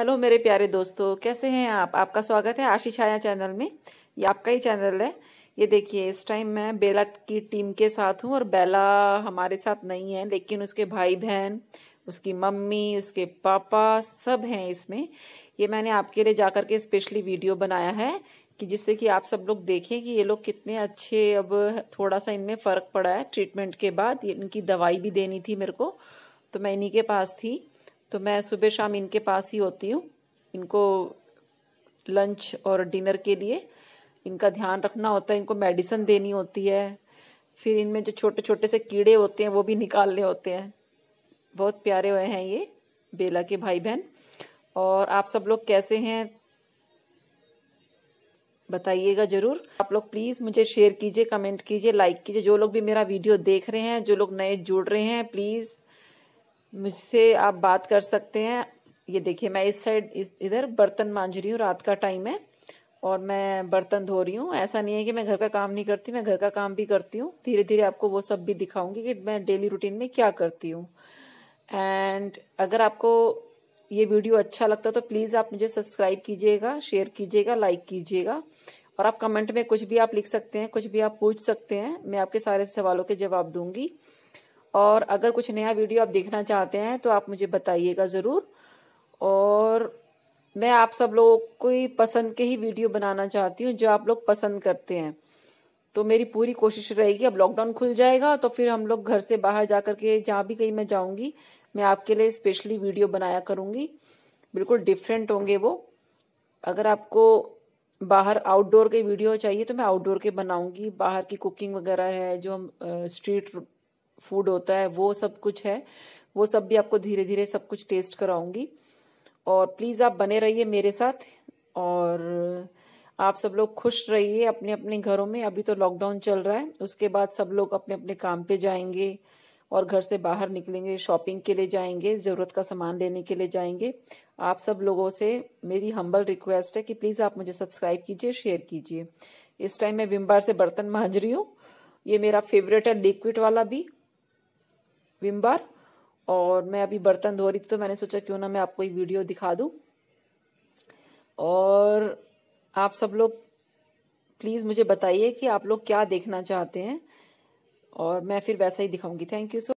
hello मेरे प्यारे दोस्तों कैसे हैं आप आपका स्वागत है आशी छाया चैनल में ये आपका ही चैनल है ये देखिए इस टाइम मैं बेला की टीम के साथ हूँ और बेला हमारे साथ नहीं है लेकिन उसके भाई बहन उसकी मम्मी उसके पापा सब हैं इसमें ये मैंने आपके लिए जाकर के स्पेशली वीडियो बनाया है कि जिससे कि आप सब लोग देखें कि ये लोग कितने अच्छे अब थोड़ा सा इनमें फ़र्क पड़ा है ट्रीटमेंट के बाद इनकी दवाई भी देनी थी मेरे को तो मैं इन्हीं के पास थी तो मैं सुबह शाम इनके पास ही होती हूँ इनको लंच और डिनर के लिए इनका ध्यान रखना होता है इनको मेडिसिन देनी होती है फिर इनमें जो छोटे छोटे से कीड़े होते हैं वो भी निकालने होते हैं बहुत प्यारे हुए हैं ये बेला के भाई बहन और आप सब लोग कैसे हैं बताइएगा ज़रूर आप लोग प्लीज़ मुझे शेयर कीजिए कमेंट कीजिए लाइक कीजिए जो लोग भी मेरा वीडियो देख रहे हैं जो लोग नए जुड़ रहे हैं प्लीज़ मुझसे आप बात कर सकते हैं ये देखिए मैं इस साइड इधर बर्तन मांझ रही हूँ रात का टाइम है और मैं बर्तन धो रही हूँ ऐसा नहीं है कि मैं घर का काम नहीं करती मैं घर का काम भी करती हूँ धीरे धीरे आपको वो सब भी दिखाऊंगी कि मैं डेली रूटीन में क्या करती हूँ एंड अगर आपको ये वीडियो अच्छा लगता है तो प्लीज़ आप मुझे सब्सक्राइब कीजिएगा शेयर कीजिएगा लाइक कीजिएगा और आप कमेंट में कुछ भी आप लिख सकते हैं कुछ भी आप पूछ सकते हैं मैं आपके सारे सवालों के जवाब दूंगी और अगर कुछ नया वीडियो आप देखना चाहते हैं तो आप मुझे बताइएगा ज़रूर और मैं आप सब लोगों को पसंद के ही वीडियो बनाना चाहती हूँ जो आप लोग पसंद करते हैं तो मेरी पूरी कोशिश रहेगी अब लॉकडाउन खुल जाएगा तो फिर हम लोग घर से बाहर जा कर के जहाँ भी कहीं मैं जाऊँगी मैं आपके लिए स्पेशली वीडियो बनाया करूँगी बिल्कुल डिफरेंट होंगे वो अगर आपको बाहर आउटडोर के वीडियो चाहिए तो मैं आउटडोर के बनाऊंगी बाहर की कुकिंग वगैरह है जो हम स्ट्रीट फूड होता है वो सब कुछ है वो सब भी आपको धीरे धीरे सब कुछ टेस्ट कराऊंगी और प्लीज़ आप बने रहिए मेरे साथ और आप सब लोग खुश रहिए अपने अपने घरों में अभी तो लॉकडाउन चल रहा है उसके बाद सब लोग अपने अपने काम पे जाएंगे और घर से बाहर निकलेंगे शॉपिंग के लिए जाएंगे ज़रूरत का सामान लेने के लिए जाएंगे आप सब लोगों से मेरी हम्बल रिक्वेस्ट है कि प्लीज़ आप मुझे सब्सक्राइब कीजिए शेयर कीजिए इस टाइम मैं विम बार से बर्तन मांझ रही हूँ ये मेरा फेवरेट है लिक्विड वाला भी विम बार और मैं अभी बर्तन धो रही थी तो मैंने सोचा क्यों ना मैं आपको एक वीडियो दिखा दूं और आप सब लोग प्लीज़ मुझे बताइए कि आप लोग क्या देखना चाहते हैं और मैं फिर वैसा ही दिखाऊंगी थैंक यू सो